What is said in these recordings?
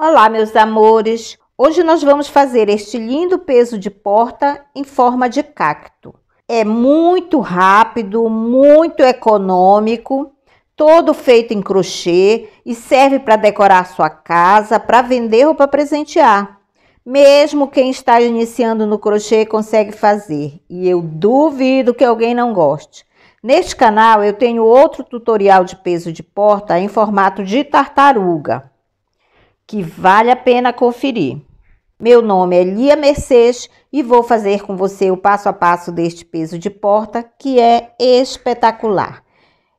Olá, meus amores! Hoje nós vamos fazer este lindo peso de porta em forma de cacto. É muito rápido, muito econômico, todo feito em crochê e serve para decorar sua casa, para vender ou para presentear. Mesmo quem está iniciando no crochê consegue fazer, e eu duvido que alguém não goste. Neste canal eu tenho outro tutorial de peso de porta em formato de tartaruga que vale a pena conferir. Meu nome é Lia Mercedes e vou fazer com você o passo a passo deste peso de porta que é espetacular.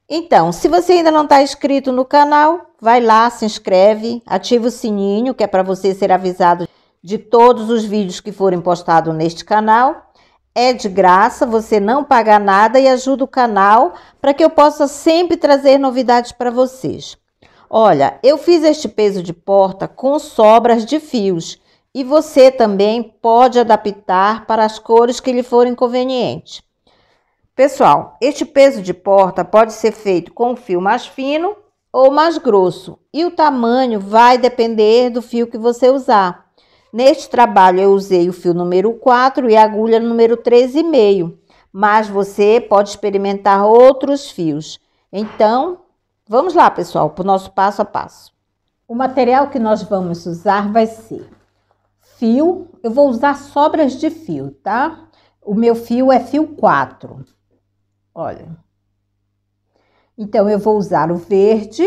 Então, se você ainda não está inscrito no canal, vai lá, se inscreve, ativa o sininho que é para você ser avisado de todos os vídeos que forem postados neste canal. É de graça, você não paga nada e ajuda o canal para que eu possa sempre trazer novidades para vocês. Olha, eu fiz este peso de porta com sobras de fios e você também pode adaptar para as cores que lhe forem convenientes. Pessoal, este peso de porta pode ser feito com fio mais fino ou mais grosso e o tamanho vai depender do fio que você usar. Neste trabalho eu usei o fio número 4 e a agulha número 3,5, mas você pode experimentar outros fios. Então, Vamos lá, pessoal, para o nosso passo a passo. O material que nós vamos usar vai ser fio. Eu vou usar sobras de fio, tá? O meu fio é fio 4. Olha. Então, eu vou usar o verde,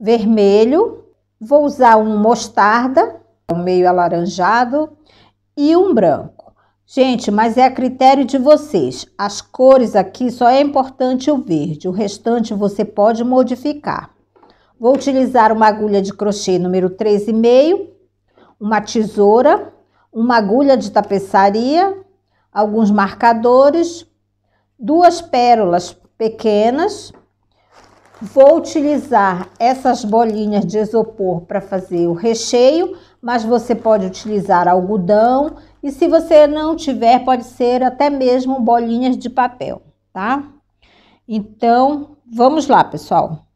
vermelho, vou usar um mostarda, um meio alaranjado e um branco. Gente, mas é a critério de vocês. As cores aqui só é importante o verde, o restante você pode modificar. Vou utilizar uma agulha de crochê número 3,5, uma tesoura, uma agulha de tapeçaria, alguns marcadores, duas pérolas pequenas. Vou utilizar essas bolinhas de isopor para fazer o recheio, mas você pode utilizar algodão, e se você não tiver, pode ser até mesmo bolinhas de papel, tá? Então, vamos lá, pessoal.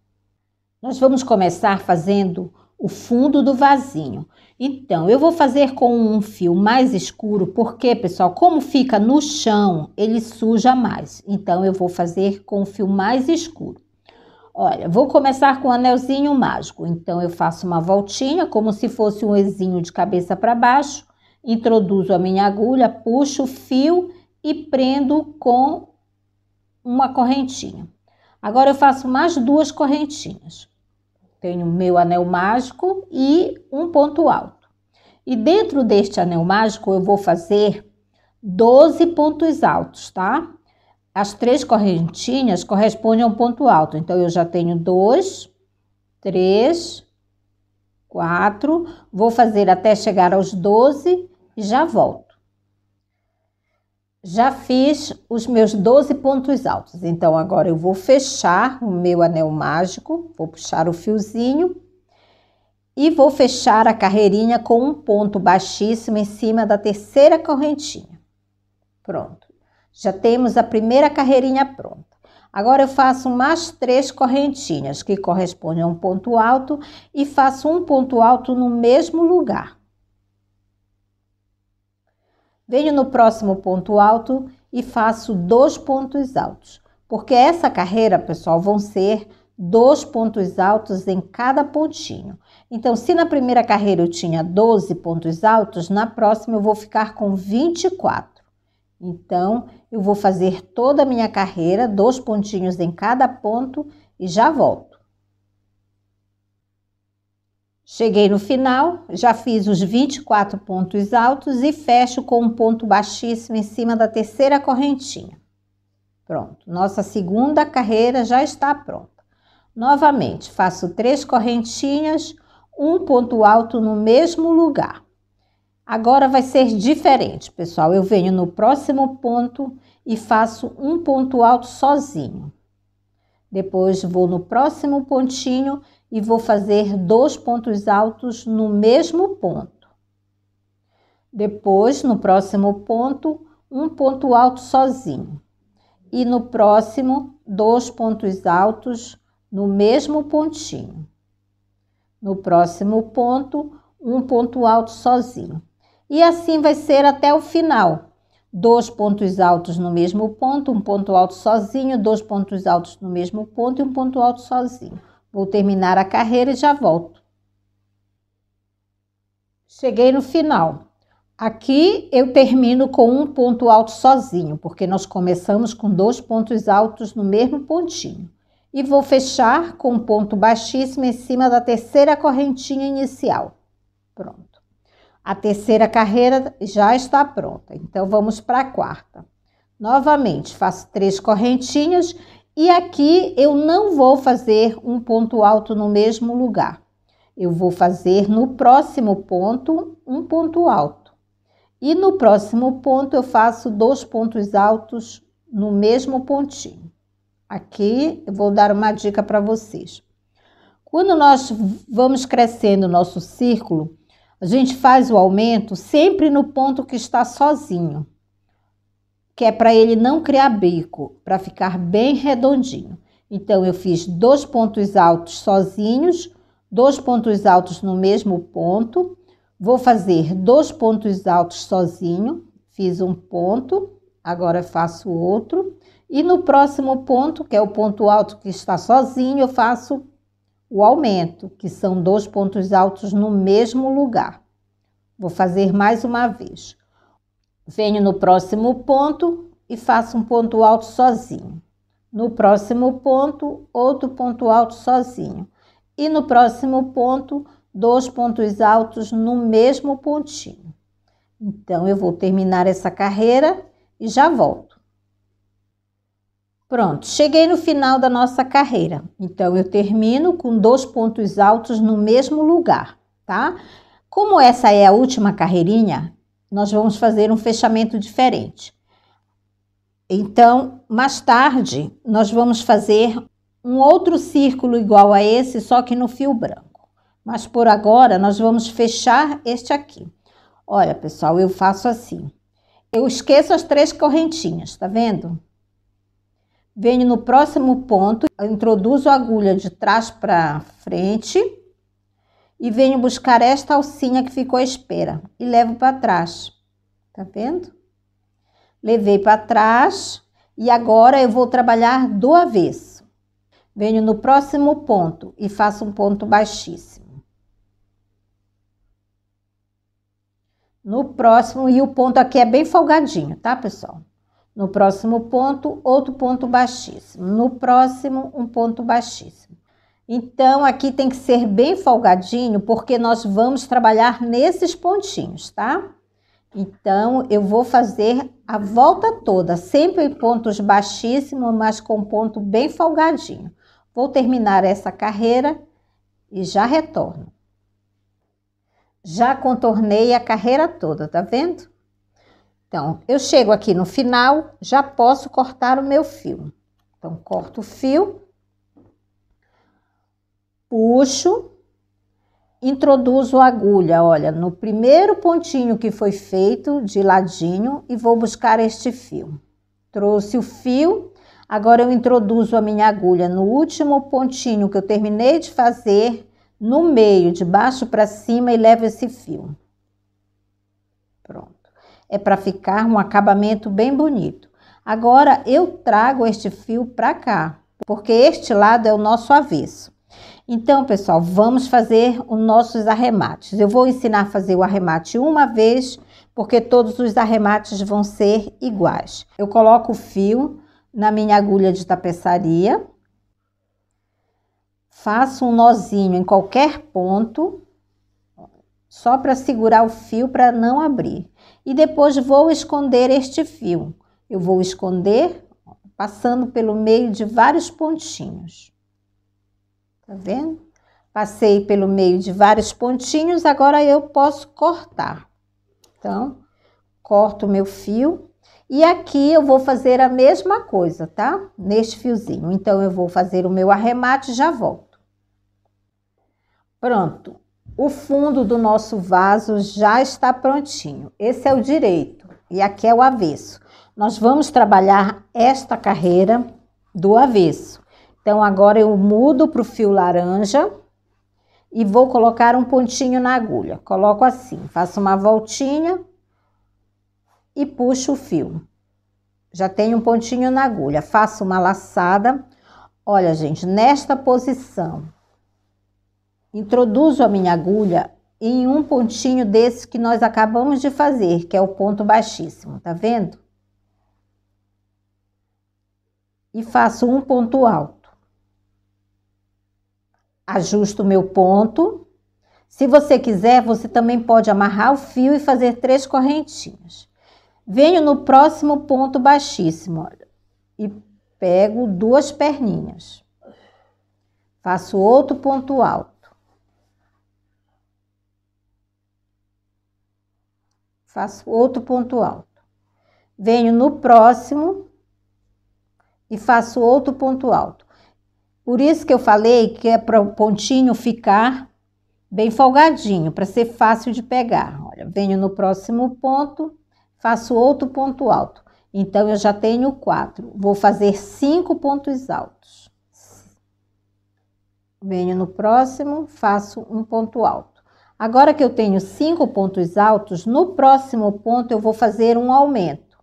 Nós vamos começar fazendo o fundo do vasinho. Então, eu vou fazer com um fio mais escuro, porque, pessoal, como fica no chão, ele suja mais. Então, eu vou fazer com um fio mais escuro. Olha, vou começar com um anelzinho mágico. Então, eu faço uma voltinha, como se fosse um exinho de cabeça para baixo. Introduzo a minha agulha, puxo o fio e prendo com uma correntinha. Agora eu faço mais duas correntinhas. Tenho meu anel mágico e um ponto alto. E dentro deste anel mágico eu vou fazer 12 pontos altos, tá? As três correntinhas correspondem a um ponto alto. Então eu já tenho dois, três, quatro. Vou fazer até chegar aos 12 já volto. Já fiz os meus 12 pontos altos, então agora eu vou fechar o meu anel mágico, vou puxar o fiozinho e vou fechar a carreirinha com um ponto baixíssimo em cima da terceira correntinha. Pronto, já temos a primeira carreirinha pronta. Agora eu faço mais três correntinhas que correspondem a um ponto alto e faço um ponto alto no mesmo lugar. Venho no próximo ponto alto e faço dois pontos altos, porque essa carreira, pessoal, vão ser dois pontos altos em cada pontinho. Então, se na primeira carreira eu tinha 12 pontos altos, na próxima eu vou ficar com 24. Então, eu vou fazer toda a minha carreira, dois pontinhos em cada ponto e já volto. Cheguei no final, já fiz os 24 pontos altos e fecho com um ponto baixíssimo em cima da terceira correntinha. Pronto, nossa segunda carreira já está pronta. Novamente, faço três correntinhas, um ponto alto no mesmo lugar. Agora vai ser diferente, pessoal. Eu venho no próximo ponto e faço um ponto alto sozinho. Depois vou no próximo pontinho e vou fazer dois pontos altos no mesmo ponto. Depois, no próximo ponto, um ponto alto sozinho. E no próximo, dois pontos altos no mesmo pontinho. No próximo ponto, um ponto alto sozinho. E assim vai ser até o final. Dois pontos altos no mesmo ponto, um ponto alto sozinho, dois pontos altos no mesmo ponto e um ponto alto sozinho. Vou terminar a carreira e já volto. Cheguei no final. Aqui eu termino com um ponto alto sozinho, porque nós começamos com dois pontos altos no mesmo pontinho. E vou fechar com um ponto baixíssimo em cima da terceira correntinha inicial. Pronto. A terceira carreira já está pronta, então vamos para a quarta. Novamente, faço três correntinhas e aqui eu não vou fazer um ponto alto no mesmo lugar. Eu vou fazer no próximo ponto um ponto alto. E no próximo ponto eu faço dois pontos altos no mesmo pontinho. Aqui eu vou dar uma dica para vocês. Quando nós vamos crescendo o nosso círculo, a gente faz o aumento sempre no ponto que está sozinho que é para ele não criar bico, para ficar bem redondinho. Então, eu fiz dois pontos altos sozinhos, dois pontos altos no mesmo ponto. Vou fazer dois pontos altos sozinho, fiz um ponto, agora faço outro. E no próximo ponto, que é o ponto alto que está sozinho, eu faço o aumento, que são dois pontos altos no mesmo lugar. Vou fazer mais uma vez. Venho no próximo ponto e faço um ponto alto sozinho. No próximo ponto, outro ponto alto sozinho. E no próximo ponto, dois pontos altos no mesmo pontinho. Então, eu vou terminar essa carreira e já volto. Pronto, cheguei no final da nossa carreira. Então, eu termino com dois pontos altos no mesmo lugar, tá? Como essa é a última carreirinha, nós vamos fazer um fechamento diferente. Então, mais tarde, nós vamos fazer um outro círculo igual a esse, só que no fio branco. Mas por agora, nós vamos fechar este aqui. Olha, pessoal, eu faço assim. Eu esqueço as três correntinhas, tá vendo? Venho no próximo ponto, introduzo a agulha de trás para frente e venho buscar esta alcinha que ficou à espera e levo para trás. Tá vendo? Levei para trás e agora eu vou trabalhar do avesso. Venho no próximo ponto e faço um ponto baixíssimo. No próximo, e o ponto aqui é bem folgadinho, tá, pessoal? No próximo ponto, outro ponto baixíssimo. No próximo, um ponto baixíssimo. Então, aqui tem que ser bem folgadinho, porque nós vamos trabalhar nesses pontinhos, tá? Então, eu vou fazer a volta toda, sempre em pontos baixíssimos, mas com ponto bem folgadinho. Vou terminar essa carreira e já retorno. Já contornei a carreira toda, tá vendo? Então, eu chego aqui no final, já posso cortar o meu fio. Então, corto o fio puxo, introduzo a agulha, olha, no primeiro pontinho que foi feito de ladinho e vou buscar este fio. Trouxe o fio, agora eu introduzo a minha agulha no último pontinho que eu terminei de fazer, no meio, de baixo para cima e levo esse fio. Pronto. É para ficar um acabamento bem bonito. Agora eu trago este fio para cá, porque este lado é o nosso avesso. Então, pessoal, vamos fazer os nossos arremates. Eu vou ensinar a fazer o arremate uma vez, porque todos os arremates vão ser iguais. Eu coloco o fio na minha agulha de tapeçaria, faço um nozinho em qualquer ponto, só para segurar o fio para não abrir. E depois vou esconder este fio. Eu vou esconder passando pelo meio de vários pontinhos. Tá vendo? Passei pelo meio de vários pontinhos, agora eu posso cortar. Então, corto o meu fio. E aqui eu vou fazer a mesma coisa, tá? Neste fiozinho. Então, eu vou fazer o meu arremate e já volto. Pronto. O fundo do nosso vaso já está prontinho. Esse é o direito e aqui é o avesso. Nós vamos trabalhar esta carreira do avesso. Então agora eu mudo para o fio laranja e vou colocar um pontinho na agulha. Coloco assim, faço uma voltinha e puxo o fio. Já tenho um pontinho na agulha, faço uma laçada. Olha, gente, nesta posição, introduzo a minha agulha em um pontinho desse que nós acabamos de fazer, que é o ponto baixíssimo, tá vendo? E faço um ponto alto ajusto o meu ponto. Se você quiser, você também pode amarrar o fio e fazer três correntinhas. Venho no próximo ponto baixíssimo, olha, e pego duas perninhas. Faço outro ponto alto. Faço outro ponto alto. Venho no próximo e faço outro ponto alto. Por isso que eu falei que é para o pontinho ficar bem folgadinho, para ser fácil de pegar. Olha, venho no próximo ponto, faço outro ponto alto. Então, eu já tenho quatro. Vou fazer cinco pontos altos. Venho no próximo, faço um ponto alto. Agora que eu tenho cinco pontos altos, no próximo ponto eu vou fazer um aumento,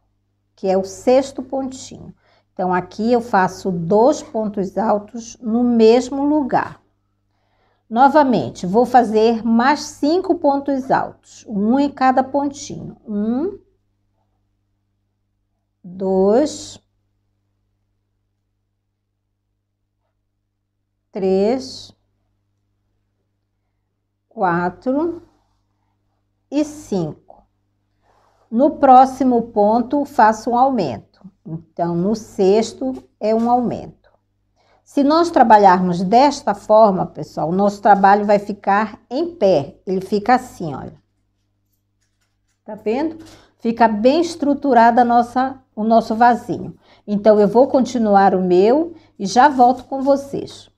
que é o sexto pontinho. Então, aqui eu faço dois pontos altos no mesmo lugar. Novamente, vou fazer mais cinco pontos altos, um em cada pontinho. Um, dois, três, quatro e cinco. No próximo ponto, faço um aumento. Então, no sexto é um aumento. Se nós trabalharmos desta forma, pessoal, o nosso trabalho vai ficar em pé. Ele fica assim, olha. Tá vendo? Fica bem estruturada nossa, o nosso vasinho. Então, eu vou continuar o meu e já volto com vocês.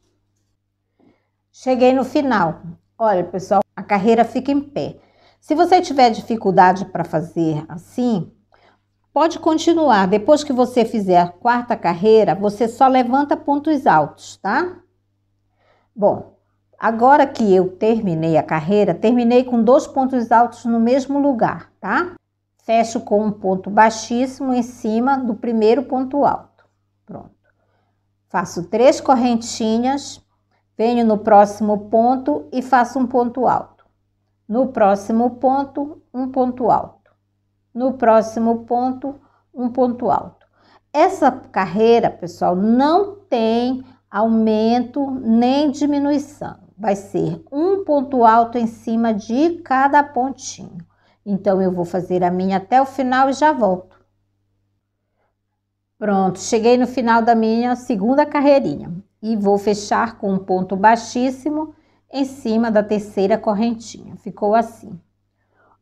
Cheguei no final. Olha, pessoal, a carreira fica em pé. Se você tiver dificuldade para fazer assim, Pode continuar, depois que você fizer a quarta carreira, você só levanta pontos altos, tá? Bom, agora que eu terminei a carreira, terminei com dois pontos altos no mesmo lugar, tá? Fecho com um ponto baixíssimo em cima do primeiro ponto alto. Pronto. Faço três correntinhas, venho no próximo ponto e faço um ponto alto. No próximo ponto, um ponto alto no próximo ponto, um ponto alto. Essa carreira, pessoal, não tem aumento nem diminuição. Vai ser um ponto alto em cima de cada pontinho. Então, eu vou fazer a minha até o final e já volto. Pronto, cheguei no final da minha segunda carreirinha e vou fechar com um ponto baixíssimo em cima da terceira correntinha. Ficou assim.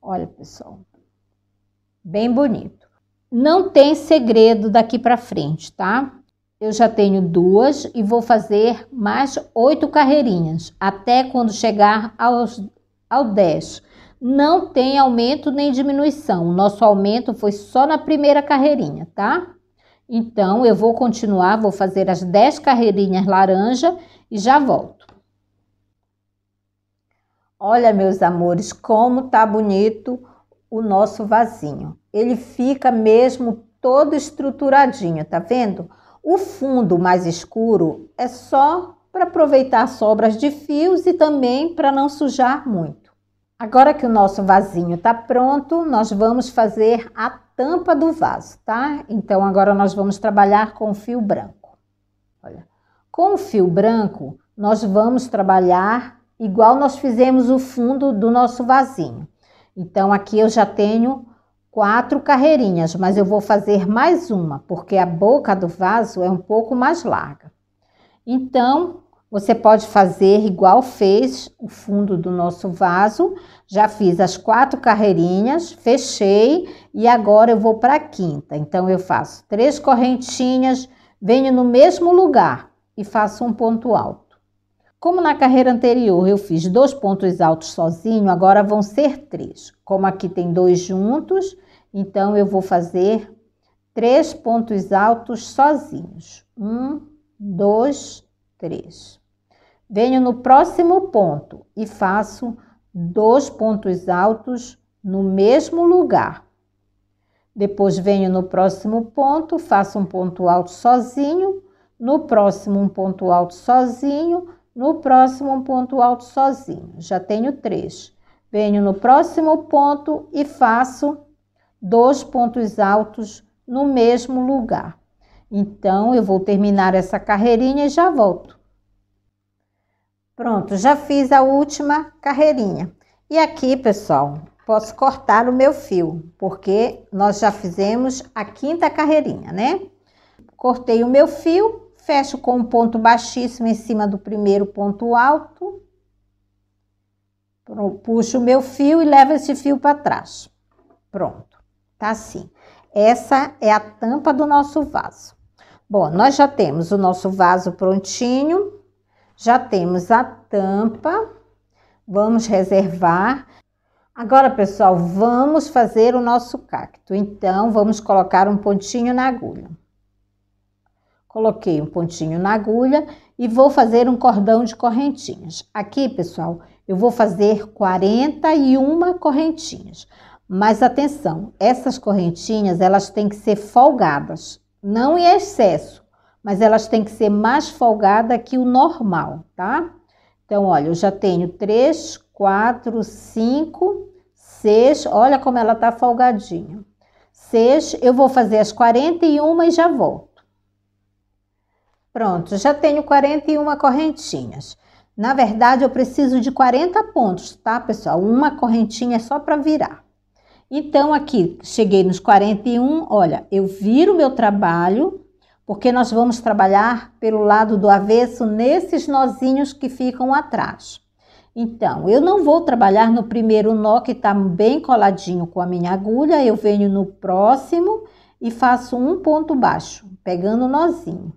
Olha, pessoal, bem bonito. Não tem segredo daqui para frente, tá? Eu já tenho duas e vou fazer mais oito carreirinhas até quando chegar aos, ao 10. Não tem aumento nem diminuição. O nosso aumento foi só na primeira carreirinha, tá? Então eu vou continuar, vou fazer as 10 carreirinhas laranja e já volto. Olha, meus amores, como tá bonito o nosso vasinho ele fica mesmo todo estruturadinho, tá vendo? O fundo mais escuro é só para aproveitar sobras de fios e também para não sujar muito. Agora que o nosso vasinho está pronto, nós vamos fazer a tampa do vaso, tá? Então agora nós vamos trabalhar com fio branco. Olha, com o fio branco nós vamos trabalhar igual nós fizemos o fundo do nosso vasinho. Então aqui eu já tenho quatro carreirinhas, mas eu vou fazer mais uma, porque a boca do vaso é um pouco mais larga. Então, você pode fazer igual fez o fundo do nosso vaso. Já fiz as quatro carreirinhas, fechei e agora eu vou para a quinta. Então, eu faço três correntinhas, venho no mesmo lugar e faço um ponto alto. Como na carreira anterior eu fiz dois pontos altos sozinho, agora vão ser três. Como aqui tem dois juntos, então eu vou fazer três pontos altos sozinhos. Um, dois, três. Venho no próximo ponto e faço dois pontos altos no mesmo lugar. Depois venho no próximo ponto, faço um ponto alto sozinho, no próximo um ponto alto sozinho, no próximo ponto alto sozinho, já tenho três. Venho no próximo ponto e faço dois pontos altos no mesmo lugar. Então, eu vou terminar essa carreirinha e já volto. Pronto, já fiz a última carreirinha. E aqui, pessoal, posso cortar o meu fio, porque nós já fizemos a quinta carreirinha, né? Cortei o meu fio, fecho com um ponto baixíssimo em cima do primeiro ponto alto, puxo o meu fio e levo esse fio para trás. Pronto, tá assim. Essa é a tampa do nosso vaso. Bom, nós já temos o nosso vaso prontinho, já temos a tampa, vamos reservar. Agora, pessoal, vamos fazer o nosso cacto. Então, vamos colocar um pontinho na agulha. Coloquei um pontinho na agulha e vou fazer um cordão de correntinhas. Aqui, pessoal, eu vou fazer 41 correntinhas. Mas atenção, essas correntinhas, elas têm que ser folgadas, não em excesso, mas elas têm que ser mais folgadas que o normal, tá? Então, olha, eu já tenho 3, 4, 5, 6, olha como ela tá folgadinha. 6, eu vou fazer as 41 e já volto. Pronto, já tenho 41 correntinhas. Na verdade, eu preciso de 40 pontos, tá, pessoal? Uma correntinha é só para virar. Então, aqui, cheguei nos 41, olha, eu viro meu trabalho, porque nós vamos trabalhar pelo lado do avesso nesses nozinhos que ficam atrás. Então, eu não vou trabalhar no primeiro nó que está bem coladinho com a minha agulha, eu venho no próximo e faço um ponto baixo, pegando o nozinho.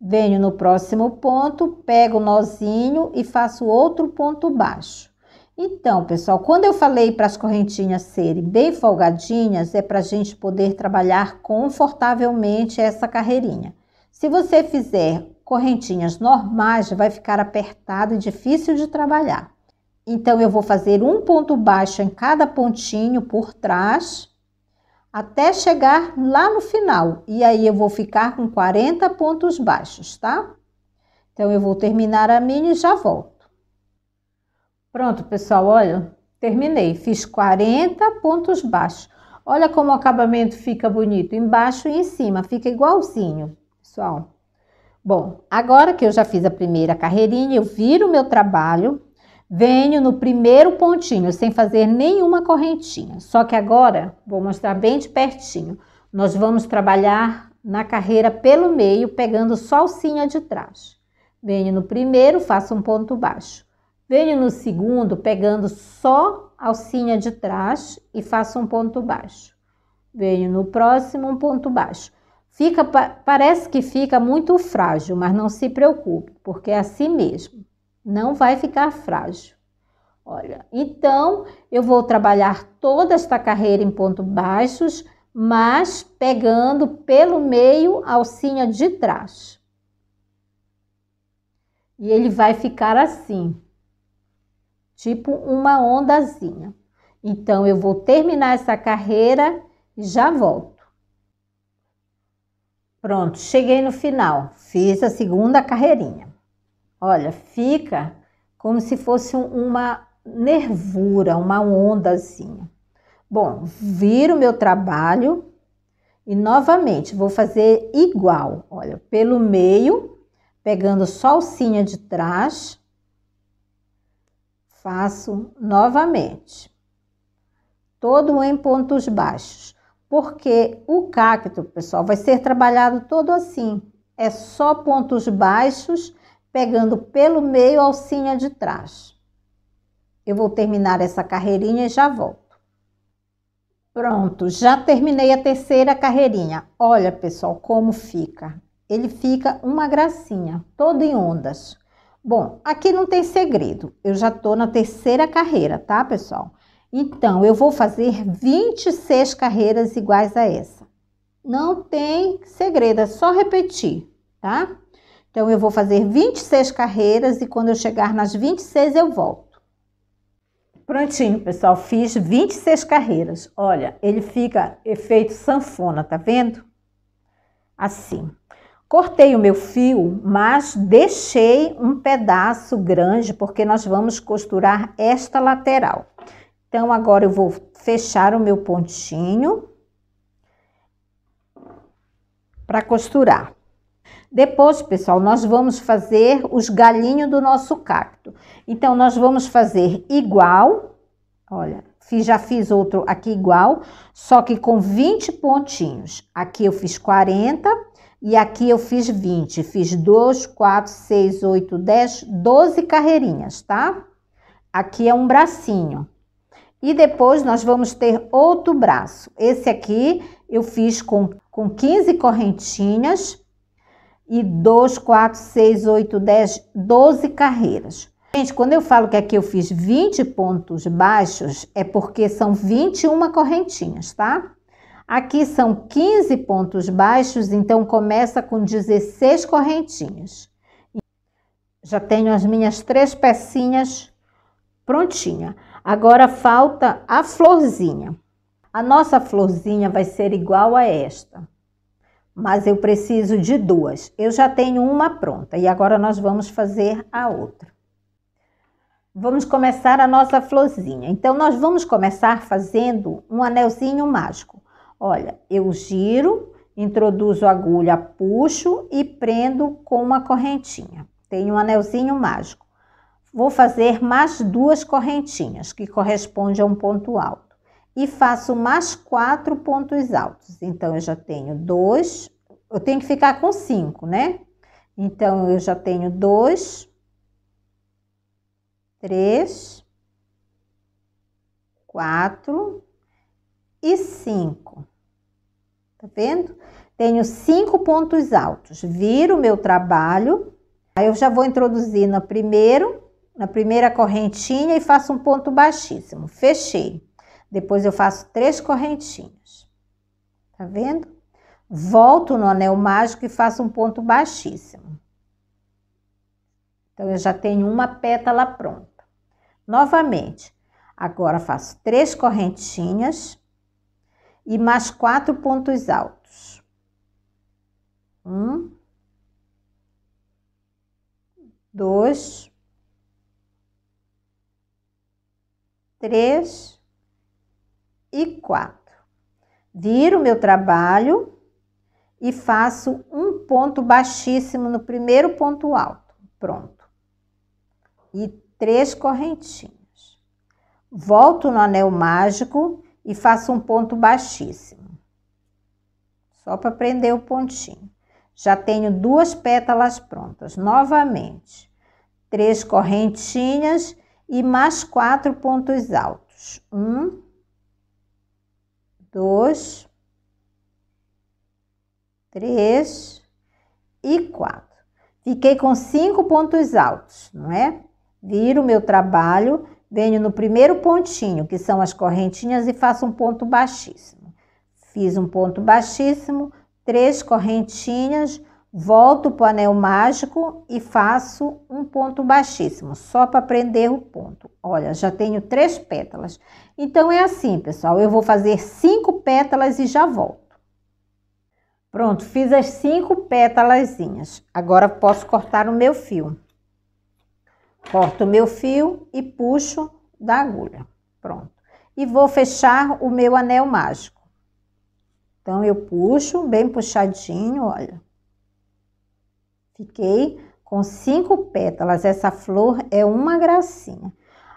Venho no próximo ponto, pego o nozinho e faço outro ponto baixo. Então, pessoal, quando eu falei para as correntinhas serem bem folgadinhas, é para a gente poder trabalhar confortavelmente essa carreirinha. Se você fizer correntinhas normais, vai ficar apertado e difícil de trabalhar. Então, eu vou fazer um ponto baixo em cada pontinho por trás até chegar lá no final. E aí eu vou ficar com 40 pontos baixos, tá? Então eu vou terminar a mini, e já volto. Pronto, pessoal, olha, terminei. Fiz 40 pontos baixos. Olha como o acabamento fica bonito, embaixo e em cima, fica igualzinho, pessoal. Bom, agora que eu já fiz a primeira carreirinha, eu viro o meu trabalho Venho no primeiro pontinho, sem fazer nenhuma correntinha. Só que agora, vou mostrar bem de pertinho. Nós vamos trabalhar na carreira pelo meio, pegando só alcinha de trás. Venho no primeiro, faço um ponto baixo. Venho no segundo, pegando só alcinha de trás e faço um ponto baixo. Venho no próximo, um ponto baixo. Fica, parece que fica muito frágil, mas não se preocupe, porque é assim mesmo não vai ficar frágil. Olha, então eu vou trabalhar toda esta carreira em pontos baixos, mas pegando pelo meio a alcinha de trás. E ele vai ficar assim, tipo uma ondazinha. Então eu vou terminar essa carreira e já volto. Pronto, cheguei no final, fiz a segunda carreirinha. Olha, fica como se fosse uma nervura, uma ondazinha. Bom, viro o meu trabalho e novamente vou fazer igual. Olha, pelo meio, pegando só a alcinha de trás, faço novamente. Todo em pontos baixos, porque o cacto, pessoal, vai ser trabalhado todo assim. É só pontos baixos pegando pelo meio a alcinha de trás. Eu vou terminar essa carreirinha e já volto. Pronto, já terminei a terceira carreirinha. Olha, pessoal, como fica. Ele fica uma gracinha, todo em ondas. Bom, aqui não tem segredo. Eu já tô na terceira carreira, tá, pessoal? Então, eu vou fazer 26 carreiras iguais a essa. Não tem segredo, é só repetir, tá? Então, eu vou fazer 26 carreiras e quando eu chegar nas 26 eu volto. Prontinho, pessoal, fiz 26 carreiras. Olha, ele fica efeito sanfona, tá vendo? Assim. Cortei o meu fio, mas deixei um pedaço grande porque nós vamos costurar esta lateral. Então, agora eu vou fechar o meu pontinho para costurar. Depois, pessoal, nós vamos fazer os galinhos do nosso cacto. Então, nós vamos fazer igual, olha, já fiz outro aqui igual, só que com 20 pontinhos. Aqui eu fiz 40 e aqui eu fiz 20. Fiz 2, 4, 6, 8, 10, 12 carreirinhas, tá? Aqui é um bracinho. E depois nós vamos ter outro braço. Esse aqui eu fiz com, com 15 correntinhas e 2, 4, 6, 8, 10, 12 carreiras. Gente, quando eu falo que aqui eu fiz 20 pontos baixos, é porque são 21 correntinhas, tá? Aqui são 15 pontos baixos, então começa com 16 correntinhas. Já tenho as minhas três pecinhas prontinha. Agora falta a florzinha. A nossa florzinha vai ser igual a esta mas eu preciso de duas. Eu já tenho uma pronta e agora nós vamos fazer a outra. Vamos começar a nossa florzinha. Então, nós vamos começar fazendo um anelzinho mágico. Olha, eu giro, introduzo a agulha, puxo e prendo com uma correntinha. Tenho um anelzinho mágico. Vou fazer mais duas correntinhas, que corresponde a um ponto alto e faço mais quatro pontos altos. Então, eu já tenho dois, eu tenho que ficar com cinco, né? Então, eu já tenho dois, três, quatro e cinco. Tá vendo? Tenho cinco pontos altos. Viro o meu trabalho, aí eu já vou introduzir no primeiro, na primeira correntinha e faço um ponto baixíssimo. Fechei. Depois eu faço três correntinhas. Tá vendo? Volto no anel mágico e faço um ponto baixíssimo. Então, eu já tenho uma pétala pronta. Novamente, agora faço três correntinhas e mais quatro pontos altos. Um, dois, três, e 4. Viro meu trabalho e faço um ponto baixíssimo no primeiro ponto alto. Pronto. E três correntinhas. Volto no anel mágico e faço um ponto baixíssimo. Só para prender o pontinho. Já tenho duas pétalas prontas. Novamente, três correntinhas e mais quatro pontos altos. Um, dois, três e quatro. Fiquei com cinco pontos altos, não é? Viro o meu trabalho, venho no primeiro pontinho, que são as correntinhas, e faço um ponto baixíssimo. Fiz um ponto baixíssimo, três correntinhas, volto para o anel mágico e faço um ponto baixíssimo, só para prender o ponto. Olha, já tenho três pétalas. Então, é assim, pessoal, eu vou fazer cinco pétalas e já volto. Pronto, fiz as cinco pétalazinhas. Agora, posso cortar o meu fio. Corto o meu fio e puxo da agulha. Pronto. E vou fechar o meu anel mágico. Então, eu puxo bem puxadinho, olha Fiquei com cinco pétalas. Essa flor é uma gracinha.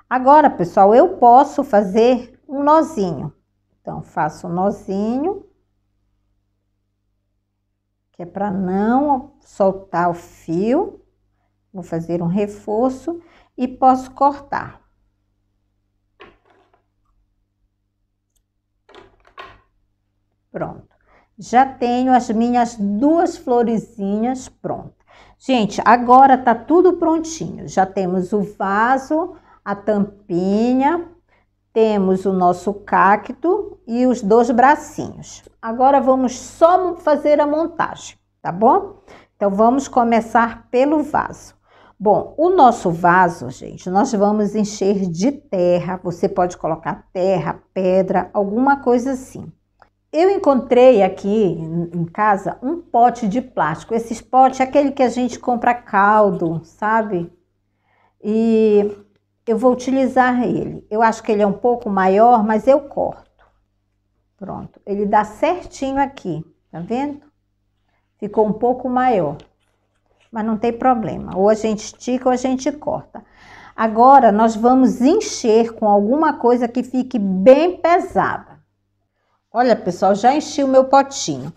Agora, pessoal, eu posso fazer um nozinho. Então, faço um nozinho, que é para não soltar o fio. Vou fazer um reforço e posso cortar. Pronto. Já tenho as minhas duas florezinhas prontas. Gente, agora tá tudo prontinho. Já temos o vaso, a tampinha, temos o nosso cacto e os dois bracinhos. Agora vamos só fazer a montagem, tá bom? Então vamos começar pelo vaso. Bom, o nosso vaso, gente, nós vamos encher de terra. Você pode colocar terra, pedra, alguma coisa assim. Eu encontrei aqui em casa um pote de plástico. Esses potes, é aquele que a gente compra caldo, sabe? E eu vou utilizar ele. Eu acho que ele é um pouco maior, mas eu corto. Pronto, ele dá certinho aqui, tá vendo? Ficou um pouco maior, mas não tem problema. Ou a gente estica ou a gente corta. Agora, nós vamos encher com alguma coisa que fique bem pesado. Olha, pessoal, já enchi o meu potinho.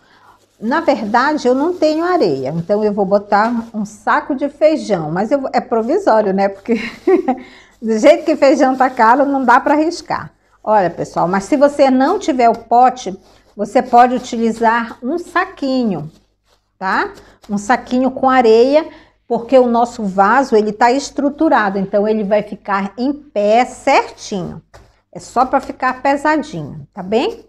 Na verdade, eu não tenho areia, então eu vou botar um saco de feijão, mas eu, é provisório, né? Porque do jeito que feijão tá caro, não dá para riscar. Olha, pessoal, mas se você não tiver o pote, você pode utilizar um saquinho, tá? Um saquinho com areia, porque o nosso vaso, ele tá estruturado, então ele vai ficar em pé certinho. É só para ficar pesadinho, tá bem?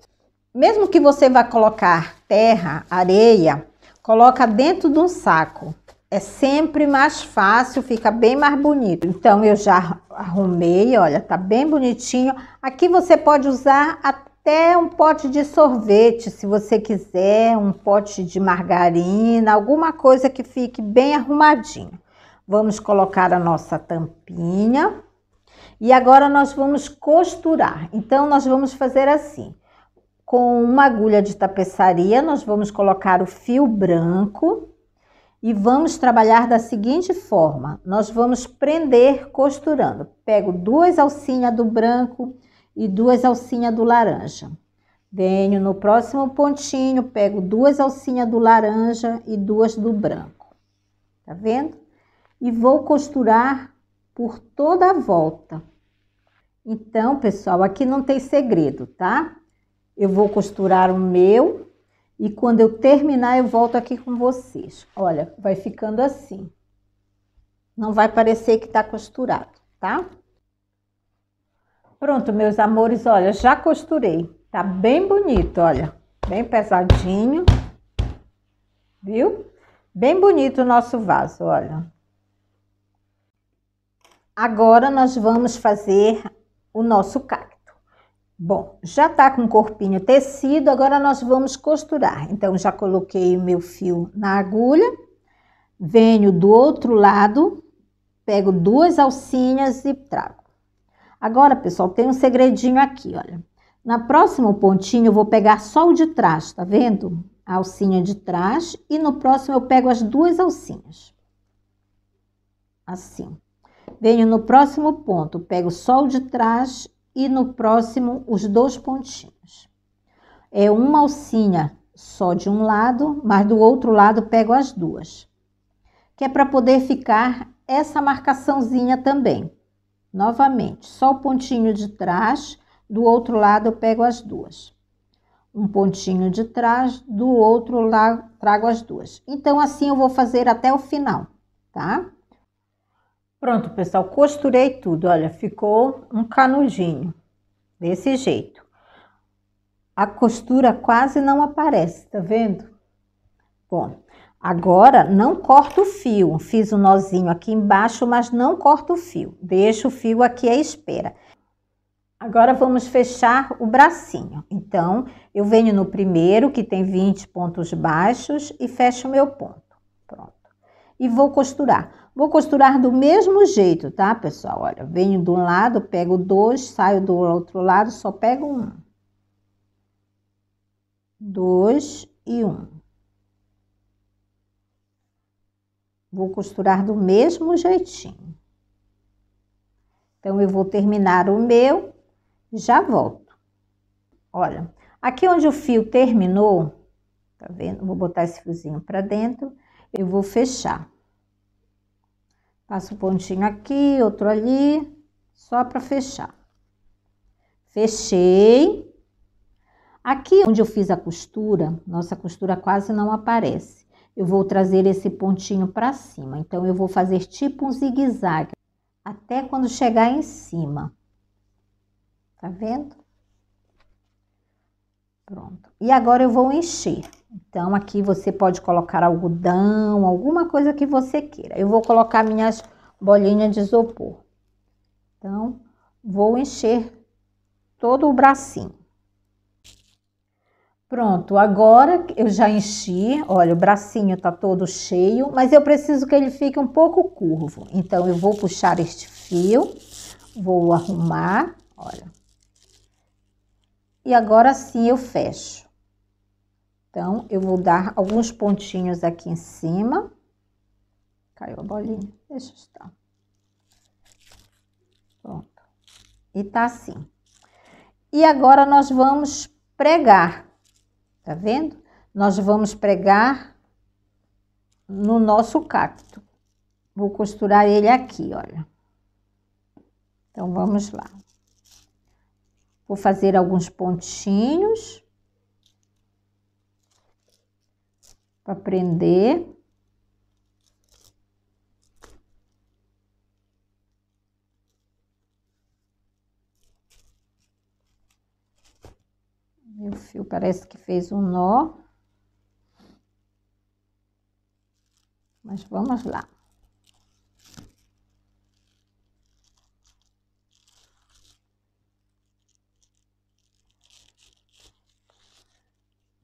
mesmo que você vá colocar terra, areia, coloca dentro de um saco. É sempre mais fácil, fica bem mais bonito. Então, eu já arrumei, olha, tá bem bonitinho. Aqui você pode usar até um pote de sorvete, se você quiser, um pote de margarina, alguma coisa que fique bem arrumadinho. Vamos colocar a nossa tampinha. E agora nós vamos costurar. Então, nós vamos fazer assim. Com uma agulha de tapeçaria, nós vamos colocar o fio branco e vamos trabalhar da seguinte forma. Nós vamos prender costurando. Pego duas alcinhas do branco e duas alcinhas do laranja. Venho no próximo pontinho, pego duas alcinhas do laranja e duas do branco. Tá vendo? E vou costurar por toda a volta. Então, pessoal, aqui não tem segredo, tá? eu vou costurar o meu e quando eu terminar eu volto aqui com vocês. Olha, vai ficando assim. Não vai parecer que tá costurado, tá? Pronto, meus amores, olha, já costurei. Tá bem bonito, olha. Bem pesadinho. Viu? Bem bonito o nosso vaso, olha. Agora nós vamos fazer o nosso cacto. Bom, já tá com o corpinho tecido, agora nós vamos costurar. Então, já coloquei o meu fio na agulha, venho do outro lado, pego duas alcinhas e trago. Agora, pessoal, tem um segredinho aqui, olha. Na próxima pontinha eu vou pegar só o de trás, tá vendo? A alcinha de trás e no próximo eu pego as duas alcinhas. Assim. Venho no próximo ponto, pego só o de trás e no próximo os dois pontinhos. É uma alcinha só de um lado, mas do outro lado pego as duas. Que é para poder ficar essa marcaçãozinha também. Novamente, só o pontinho de trás, do outro lado eu pego as duas. Um pontinho de trás, do outro lado trago as duas. Então assim eu vou fazer até o final, tá? Pronto, pessoal, costurei tudo. Olha, ficou um canudinho desse jeito. A costura quase não aparece, tá vendo? Bom, agora não corto o fio. Fiz um nozinho aqui embaixo, mas não corto o fio. Deixo o fio aqui à espera. Agora vamos fechar o bracinho. Então, eu venho no primeiro, que tem 20 pontos baixos, e fecho o meu ponto. Pronto. E vou costurar. Vou costurar do mesmo jeito, tá, pessoal? Olha, venho de um lado, pego dois, saio do outro lado, só pego um. Dois e um. Vou costurar do mesmo jeitinho. Então, eu vou terminar o meu, já volto. Olha, aqui onde o fio terminou, tá vendo? Vou botar esse fiozinho para dentro, eu vou fechar. Passo um pontinho aqui, outro ali, só para fechar. Fechei. Aqui onde eu fiz a costura, nossa costura quase não aparece. Eu vou trazer esse pontinho para cima. Então, eu vou fazer tipo um zigue-zague, até quando chegar em cima. Tá vendo? Pronto. E agora eu vou encher. Então, aqui você pode colocar algodão, alguma coisa que você queira. Eu vou colocar minhas bolinhas de isopor. Então, vou encher todo o bracinho. Pronto, agora eu já enchi, olha, o bracinho tá todo cheio, mas eu preciso que ele fique um pouco curvo. Então, eu vou puxar este fio, vou arrumar, olha, e agora sim eu fecho. Então, eu vou dar alguns pontinhos aqui em cima. Caiu a bolinha, deixa estar. Pronto. E tá assim. E agora nós vamos pregar, tá vendo? Nós vamos pregar no nosso cacto. Vou costurar ele aqui, olha. Então, vamos lá. Vou fazer alguns pontinhos para prender. Meu fio parece que fez um nó. Mas vamos lá.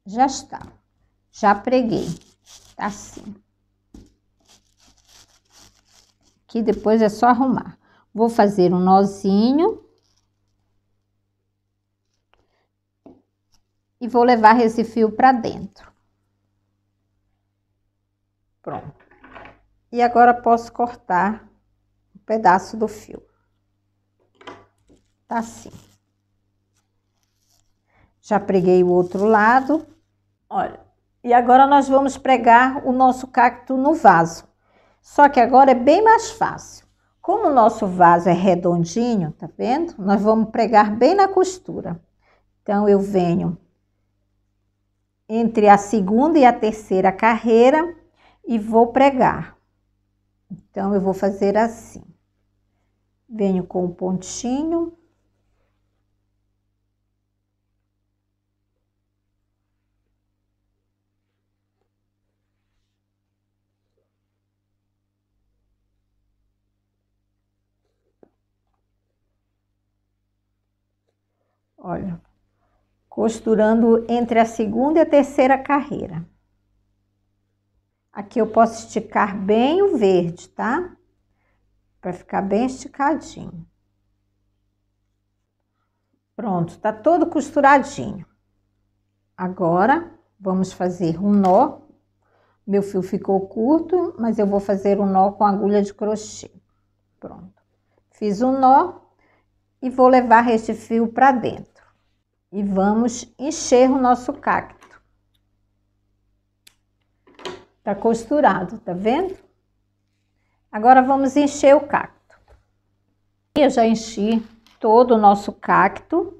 Já está. Já preguei. Tá assim. Aqui depois é só arrumar. Vou fazer um nozinho. E vou levar esse fio para dentro. Pronto. E agora posso cortar um pedaço do fio. Tá assim. Já preguei o outro lado. Olha, e agora nós vamos pregar o nosso cacto no vaso. Só que agora é bem mais fácil. Como o nosso vaso é redondinho, tá vendo? Nós vamos pregar bem na costura. Então, eu venho entre a segunda e a terceira carreira e vou pregar. Então, eu vou fazer assim. Venho com o um pontinho Olha, costurando entre a segunda e a terceira carreira. Aqui eu posso esticar bem o verde, tá? Para ficar bem esticadinho. Pronto, tá todo costuradinho. Agora, vamos fazer um nó. Meu fio ficou curto, mas eu vou fazer um nó com agulha de crochê. Pronto. Fiz um nó, e vou levar este fio para dentro. E vamos encher o nosso cacto. Tá costurado, tá vendo? Agora vamos encher o cacto. Eu já enchi todo o nosso cacto.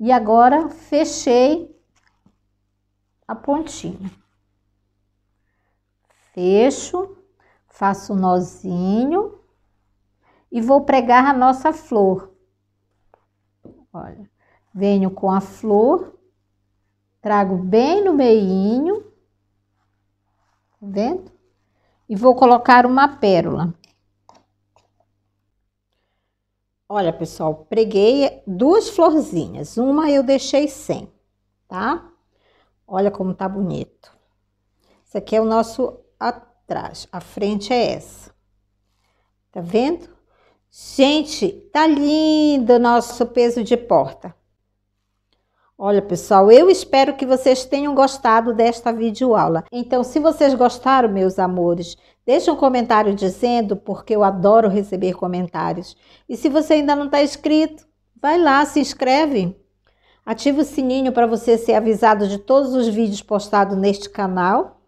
E agora fechei a pontinha. Fecho, faço um nozinho e vou pregar a nossa flor. Olha, venho com a flor, trago bem no meinho, tá vendo? E vou colocar uma pérola. Olha, pessoal, preguei duas florzinhas. Uma eu deixei sem, tá? Olha como tá bonito. Esse aqui é o nosso atrás. A frente é essa. Tá vendo? Gente, tá lindo o nosso peso de porta. Olha, pessoal, eu espero que vocês tenham gostado desta videoaula. Então, se vocês gostaram, meus amores, deixe um comentário dizendo, porque eu adoro receber comentários. E se você ainda não está inscrito, vai lá, se inscreve. Ative o sininho para você ser avisado de todos os vídeos postados neste canal.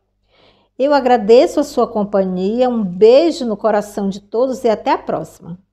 Eu agradeço a sua companhia, um beijo no coração de todos e até a próxima.